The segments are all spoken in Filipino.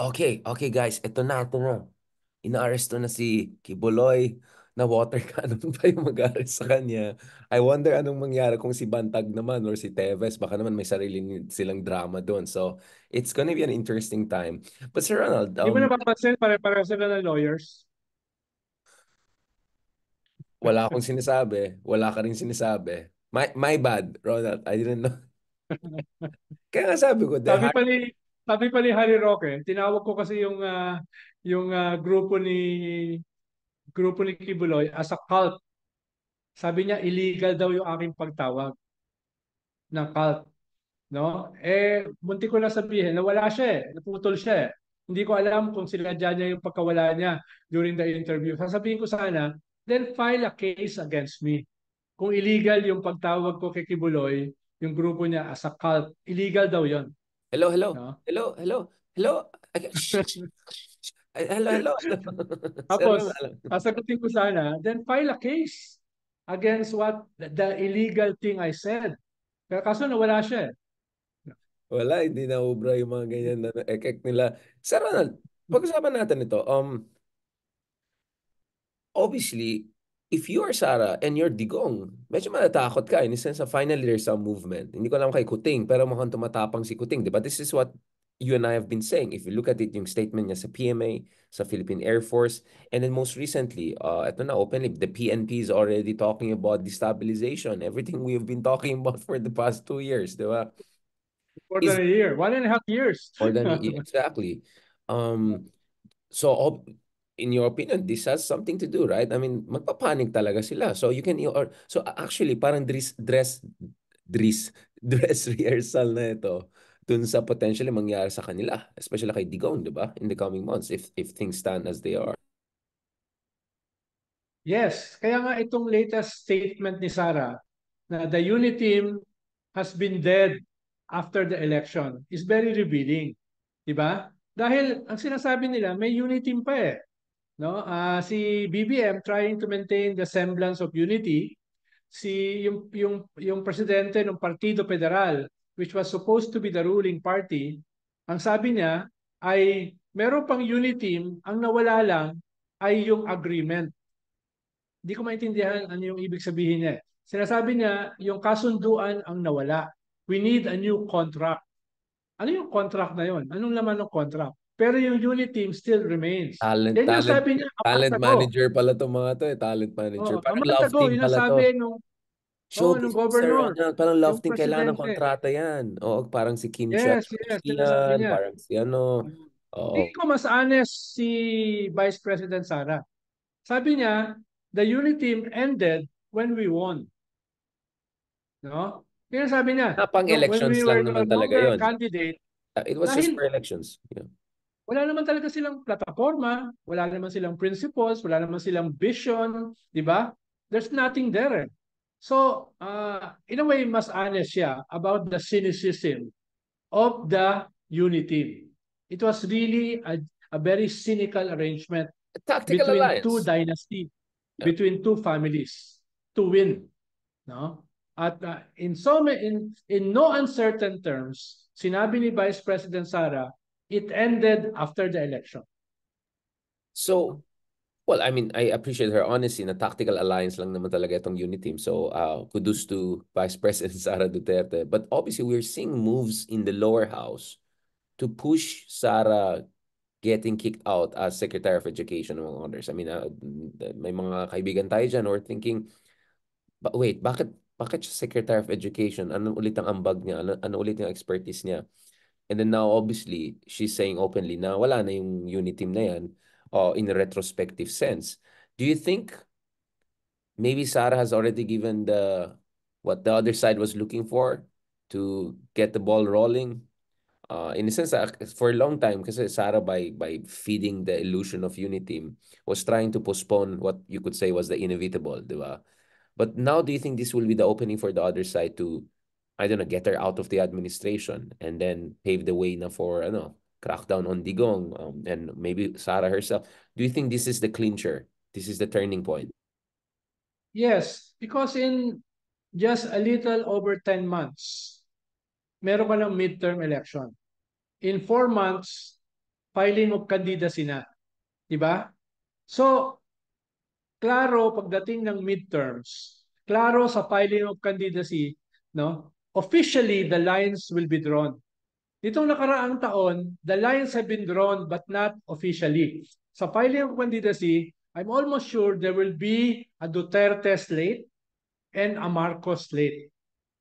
Okay, okay guys, ito na, ito na. Inaaresto na si Kiboloy na water cannon pa yung mag-arrest sa kanya. I wonder anong mangyari kung si Bantag naman or si Teves, baka naman may sarili silang drama doon. So, it's gonna be an interesting time. But Sir Ronald... Um, Di mo napapansin pare-pareho sila ng lawyers? Wala akong sinasabi. Wala ka rin sinasabi. My, my bad, Ronald. I didn't know. Kaya nga sabi ko, the sabi, pa ni, sabi pa ni Harry Roque, tinawag ko kasi yung uh, yung uh, grupo ni grupo ni Kibuloy as a cult. Sabi niya illegal daw yung aking pagtawag ng cult. No? Eh, munti ko na sabihin na wala siya eh. Naputol siya eh. Hindi ko alam kung sinadya niya yung pagkawala niya during the interview. Sasabihin ko sana, then file a case against me. Kung illegal yung pagtawag ko kay Kibuloy, yung grupo niya as a cult, illegal daw yon Hello, hello. No? Hello, hello. Hello. hello, hello. Tapos, sasagutin ko sana, then file a case against what the illegal thing I said. Pero kaso nawala siya eh. Wala, hindi na ubra yung mga ganyan na ekek nila. Sir Ronald, pag-usapan natin ito. Um, obviously, if you are Sara and you're Digong, medyo matatakot ka in the sense of finally there's some movement. Hindi ko alam kay Kuting, pero mukhang tumatapang si Kuting. Diba? This is what you and I have been saying. If you look at it, yung statement niya sa PMA, sa Philippine Air Force, and then most recently, uh, ito na, openly, the PNP is already talking about destabilization, everything we have been talking about for the past two years, di ba? More than a year, one and a half years. More than a year, exactly. Um, so, in your opinion, this has something to do, right? I mean, magpapanik talaga sila. So you can, or, so actually, parang dress, dress, dress, dress rehearsal na ito dun sa potentially mangyari sa kanila, especially kay Digong, di ba? In the coming months, if, if things stand as they are. Yes, kaya nga itong latest statement ni Sara na the unit team has been dead after the election is very revealing. Di ba? Dahil ang sinasabi nila, may unit team pa eh. No? Uh, si BBM trying to maintain the semblance of unity, si yung yung yung presidente ng Partido Federal which was supposed to be the ruling party, ang sabi niya ay meron pang unity team, ang nawala lang ay yung agreement. Hindi ko maintindihan ano yung ibig sabihin niya. Sinasabi niya yung kasunduan ang nawala. We need a new contract. Ano yung contract na yon? Anong laman ng contract? Pero yung unit team still remains. Talent, Yan talent, sabi niya, talent ago, manager pala itong mga to eh. Talent manager. Oh, parang love ago, team pala sabi to. Nung, Show oh, nung governor. Sir, ano, parang love team, kailangan ng kontrata yan. Oo, parang si Kim yes, Yes, yan, parang si ano. Oh. Hindi ko mas honest si Vice President Sara. Sabi niya, the unit team ended when we won. No? Kaya sabi niya. Na ah, pang-elections no, we lang naman talaga yun. Candidate, ah, it was dahil, just for elections. Yeah wala naman talaga silang plataforma, wala naman silang principles, wala naman silang vision, di ba? There's nothing there. So, uh, in a way, mas honest siya about the cynicism of the unity. It was really a, a very cynical arrangement Tactical between alliance. two dynasties, yeah. between two families to win. No? At uh, in, so, in, in no uncertain terms, sinabi ni Vice President Sara, it ended after the election. So, well, I mean, I appreciate her honesty na tactical alliance lang naman talaga itong unit team. So, uh, kudos to Vice President Sara Duterte. But obviously, we're seeing moves in the lower house to push Sara getting kicked out as Secretary of Education among others. I mean, uh, may mga kaibigan tayo dyan who are thinking, but wait, bakit, bakit siya Secretary of Education? Ano ulit ang ambag niya? Ano, ano ulit yung expertise niya? And then now, obviously, she's saying openly na wala na yung unit na yan uh, in a retrospective sense. Do you think maybe Sarah has already given the what the other side was looking for to get the ball rolling? Uh, in a sense, uh, for a long time, because Sarah, by, by feeding the illusion of unity, was trying to postpone what you could say was the inevitable, diba? But now, do you think this will be the opening for the other side to I don't know, get her out of the administration and then pave the way na for, ano, crackdown on Digong um, and maybe Sara herself. Do you think this is the clincher? This is the turning point? Yes, because in just a little over 10 months, meron ka ng midterm election. In 4 months, filing of candidacy na. Diba? So, klaro pagdating ng midterms, klaro sa filing of candidacy, no? Officially, the lines will be drawn. Nitong nakaraang taon, the lines have been drawn but not officially. Sa filing of candidacy, I'm almost sure there will be a Duterte slate and a Marcos slate.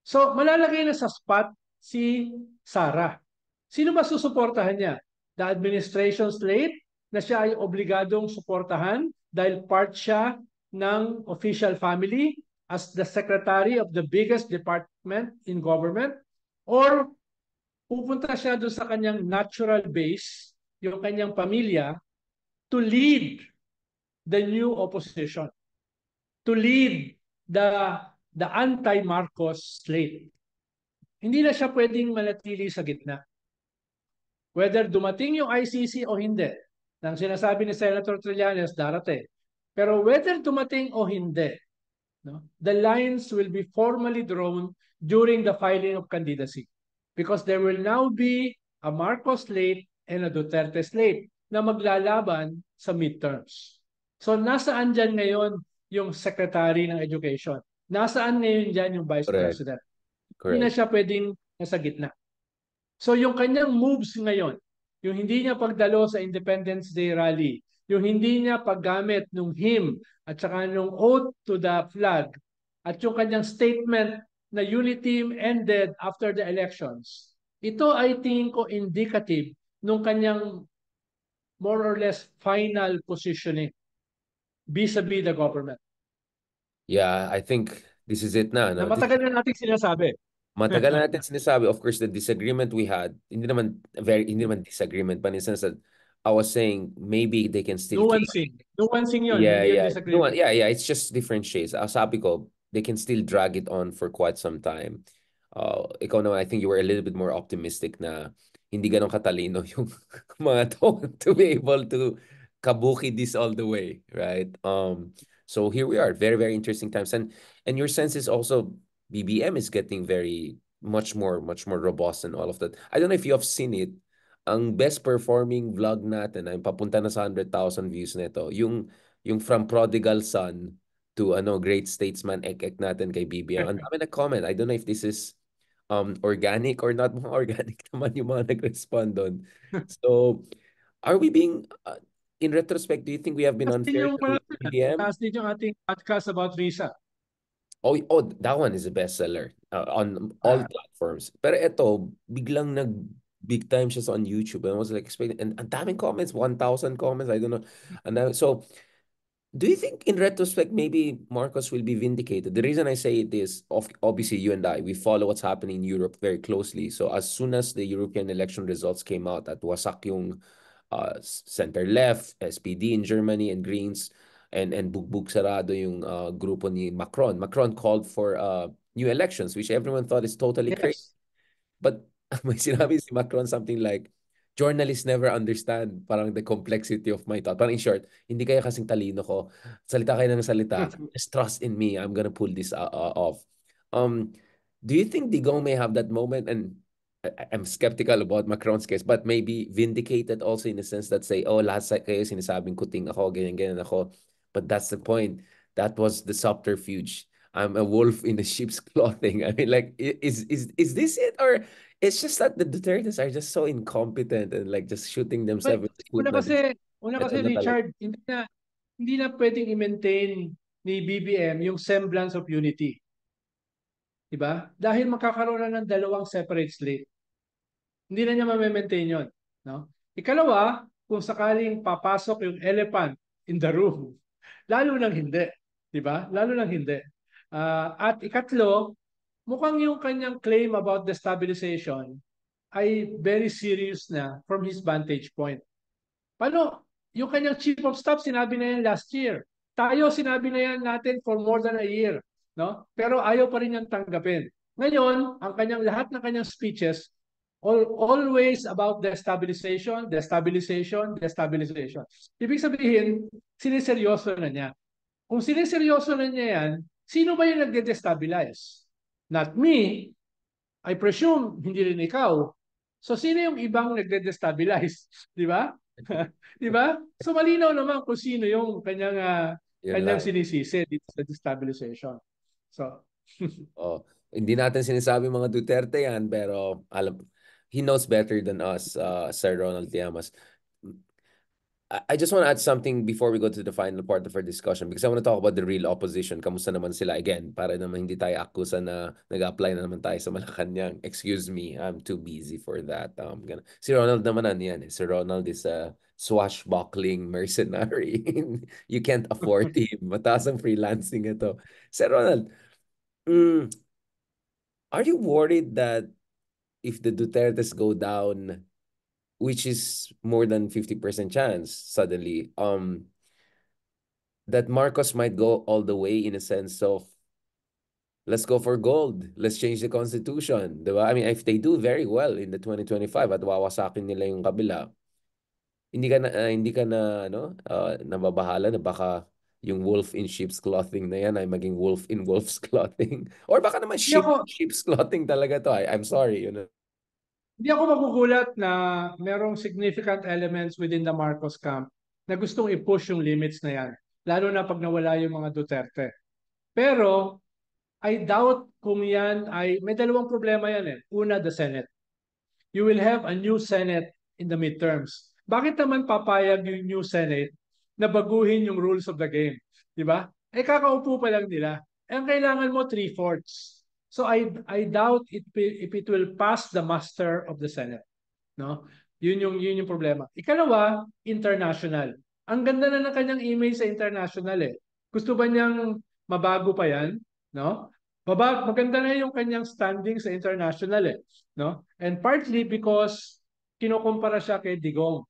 So malalagay na sa spot si Sara. Sino ba susuportahan niya? The administration slate na siya ay obligadong suportahan dahil part siya ng official family as the secretary of the biggest department in government or pupunta siya doon sa kanyang natural base, yung kanyang pamilya, to lead the new opposition, to lead the the anti-Marcos slate. Hindi na siya pwedeng manatili sa gitna. Whether dumating yung ICC o hindi, nang sinasabi ni Senator Trillanes, darating. Pero whether dumating o hindi, No? The lines will be formally drawn during the filing of candidacy because there will now be a Marcos slate and a Duterte slate na maglalaban sa midterms. So nasaan dyan ngayon yung Secretary ng Education? Nasaan ngayon diyan yung Vice Correct. President? Correct. Hindi na siya pwedeng nasa gitna. So yung kanyang moves ngayon, yung hindi niya pagdalo sa Independence Day rally, yung hindi niya paggamit nung him at saka nung oath to the flag at yung kanyang statement na unity ended after the elections. Ito ay tingin ko indicative nung kanyang more or less final positioning vis-a-vis -vis the government. Yeah, I think this is it na. No? Na matagal na natin sinasabi. Matagal na natin sinasabi. Of course, the disagreement we had, hindi naman very hindi naman disagreement, but in sense that I was saying maybe they can still. Nuancing. Nuancing yun. Yeah, yeah. No one, yeah, yeah. It's just different shades. Uh, sabi ko, they can still drag it on for quite some time. Uh, ikaw naman, I think you were a little bit more optimistic na hindi ganun katalino yung mga to, to be able to kabuki this all the way, right? Um, so here we are, very, very interesting times. And and your sense is also BBM is getting very much more, much more robust and all of that. I don't know if you have seen it, ang best performing vlog natin ay papunta na sa 100,000 views nito. Yung yung from prodigal son to ano great statesman ek ek natin kay BBM. Ang dami nag-comment. I don't know if this is um organic or not. Mga organic naman yung mga nag-respond doon. so are we being uh, in retrospect, do you think we have been Kasi unfair yung, to BBM? Last din yung ating podcast about Risa. Oh, oh, that one is a bestseller uh, on all uh, platforms. Pero ito, biglang nag big time just on YouTube and I was like expecting and, a damn comments, 1,000 comments, I don't know. And I, so do you think in retrospect, maybe Marcos will be vindicated? The reason I say it is obviously you and I, we follow what's happening in Europe very closely. So as soon as the European election results came out at was yung uh, center left, SPD in Germany and Greens, and, and Bugbug Sarado yung uh, grupo ni Macron. Macron called for uh, new elections, which everyone thought is totally yes. crazy. But may sinabi si Macron something like, journalists never understand parang the complexity of my thought. Parang in short, hindi kayo kasing talino ko. Salita kayo ng salita. Just mm-hmm. trust in me. I'm gonna pull this uh, uh, off. Um, do you think Digong may have that moment? And I- I'm skeptical about Macron's case, but maybe vindicated also in the sense that say, oh, lahat sa kayo sinasabing kuting ako, ganyan, ganyan ako. But that's the point. That was the subterfuge I'm a wolf in the sheep's clothing. I mean, like, is is is this it or it's just that the Dutertes are just so incompetent and like just shooting themselves. But, una kasi, una kasi Richard, hindi na, hindi na pwedeng i-maintain ni BBM yung semblance of unity. Diba? Dahil makakaroon na ng dalawang separate slate. Hindi na niya ma-maintain yun. No? Ikalawa, kung sakaling papasok yung elephant in the room, lalo nang hindi. Diba? Lalo nang hindi. Ah, at ikatlo, mukhang yung kanyang claim about the stabilization ay very serious na from his vantage point. Paano? Yung kanyang chief of staff sinabi na yan last year. Tayo sinabi na yan natin for more than a year. No? Pero ayaw pa rin niyang tanggapin. Ngayon, ang kanyang lahat ng kanyang speeches all, always about the stabilization, destabilization, destabilization. Ibig sabihin, siniseryoso na niya. Kung siniseryoso na niya yan, Sino ba yung nagde-destabilize? Not me. I presume, hindi rin ikaw. So sino yung ibang nagde-destabilize? Di ba? di ba? So malinaw naman kung sino yung kanyang, uh, ah, You're kanyang right. sinisisi dito sa destabilization. So, oh, hindi natin sinasabi mga Duterte yan, pero alam, he knows better than us, uh, Sir Ronald Llamas. I just want to add something before we go to the final part of our discussion because I want to talk about the real opposition. Kamusta naman sila again para naman hindi tayo akusa na nag-apply na naman tayo sa Malacanang. Excuse me, I'm too busy for that. Um, gonna... Si Ronald naman ano yan eh. Si Ronald is a swashbuckling mercenary. you can't afford him. Mataas ang freelancing ito. Sir Ronald, mm, are you worried that if the Dutertes go down, which is more than 50% chance suddenly um that Marcos might go all the way in a sense of let's go for gold let's change the constitution diba i mean if they do very well in the 2025 at wawasakin nila yung kabila hindi ka na uh, hindi ka na ano uh, nababahala na baka yung wolf in sheep's clothing na yan ay maging wolf in wolf's clothing or baka naman sheep no. sheep's clothing talaga to I, I'm sorry you know hindi ako magugulat na merong significant elements within the Marcos camp na gustong i-push yung limits na yan, lalo na pag nawala yung mga Duterte. Pero I doubt kung yan ay, may dalawang problema yan eh. Una, the Senate. You will have a new Senate in the midterms. Bakit naman papayag yung new Senate na baguhin yung rules of the game? Di ba? Eh kakaupo pa lang nila. Eh, ang kailangan mo, three-fourths. So I I doubt it if it will pass the muster of the Senate, no? Yun yung yun yung problema. Ikalawa, international. Ang ganda na ng kanyang image sa international eh. Gusto ba niyang mabago pa 'yan, no? Baba, maganda na yung kanyang standing sa international eh, no? And partly because kinukumpara siya kay Digong.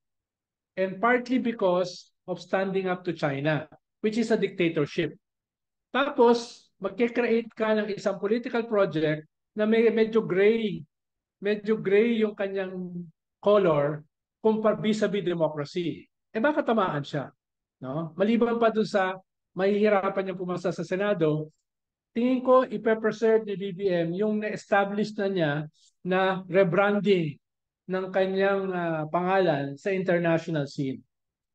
And partly because of standing up to China, which is a dictatorship. Tapos, magke-create ka ng isang political project na may medyo gray, medyo gray yung kanyang color kumpara vis-a-vis democracy. Eh baka tamaan siya. No? Maliban pa dun sa mahihirapan niyang pumasa sa Senado, tingin ko ipe-preserve ni BBM yung na-establish na niya na rebranding ng kanyang uh, pangalan sa international scene.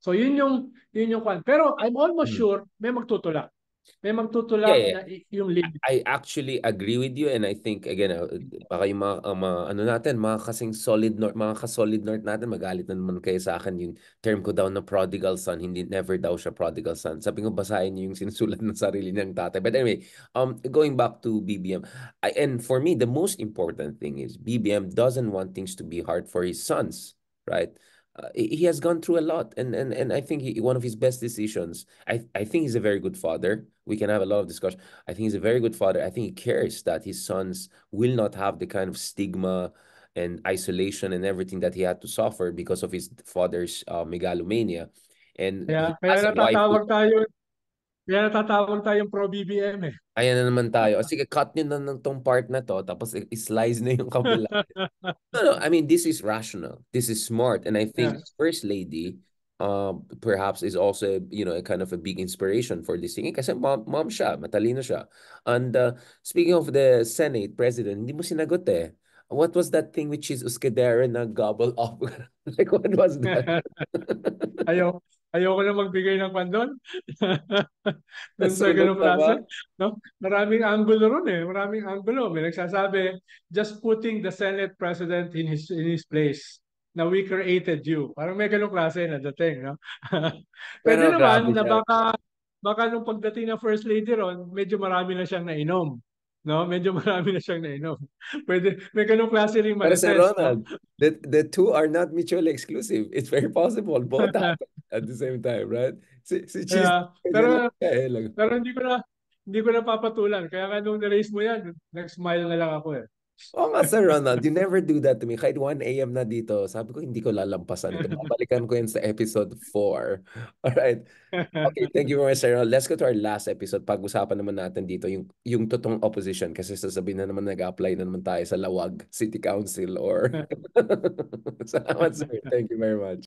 So yun yung yun yung kwan. Pero I'm almost hmm. sure may magtutulak may magtutulak yeah, yeah. na yung limit. I actually agree with you and I think again uh, baka yung mga, uh, mga ano natin mga kasing solid north mga ka-solid north natin magalit na naman kayo sa akin yung term ko daw na prodigal son hindi never daw siya prodigal son. Sabi ko basahin niyo yung sinusulat ng sarili niyang tatay. But anyway, um going back to BBM I, and for me the most important thing is BBM doesn't want things to be hard for his sons, right? Uh, he has gone through a lot and and, and i think he, one of his best decisions I, I think he's a very good father we can have a lot of discussion i think he's a very good father i think he cares that his sons will not have the kind of stigma and isolation and everything that he had to suffer because of his father's uh, megalomania and yeah, tayo Kaya tatawag tayong pro-BBM eh. Ayan na naman tayo. Sige, cut nyo na ng tong part na to, tapos slice na yung kabila. no, no, I mean, this is rational. This is smart. And I think yeah. First Lady, uh, perhaps is also, you know, a kind of a big inspiration for this thing. Eh, kasi mom, mom siya, matalino siya. And uh, speaking of the Senate, President, hindi mo sinagot eh. What was that thing which is Uskadera na gobble up? like, what was that? Ayaw. Ayoko na magbigay ng pandon. Doon sa ganung plaza. No? Maraming angulo ron eh. Maraming angulo. May nagsasabi, just putting the Senate President in his, in his place na we created you. Parang may ganung klase na dating. No? Pwede Pero naman na baka, baka nung pagdating ng First Lady ron, medyo marami na siyang nainom. No, medyo marami na siyang nainom. Pwede, may ganong klase rin Pero Sir Ronald, the, the two are not mutually exclusive. It's very possible. Both happen at the same time, right? Si, si Cheese. Uh, pero, pero hindi ko na hindi ko na papatulan. Kaya nga nung na-raise mo yan, nag-smile na lang ako eh. Oh, Master Ronald, you never do that to me. Kahit 1 a.m. na dito, sabi ko, hindi ko lalampasan ito. Babalikan ko yun sa episode 4. Alright. Okay, thank you very much, Sir Ronald. Let's go to our last episode. Pag-usapan naman natin dito yung, yung totoong opposition kasi sasabihin na naman nag-apply na naman tayo sa Lawag City Council or... Salamat, sir. Thank you very much.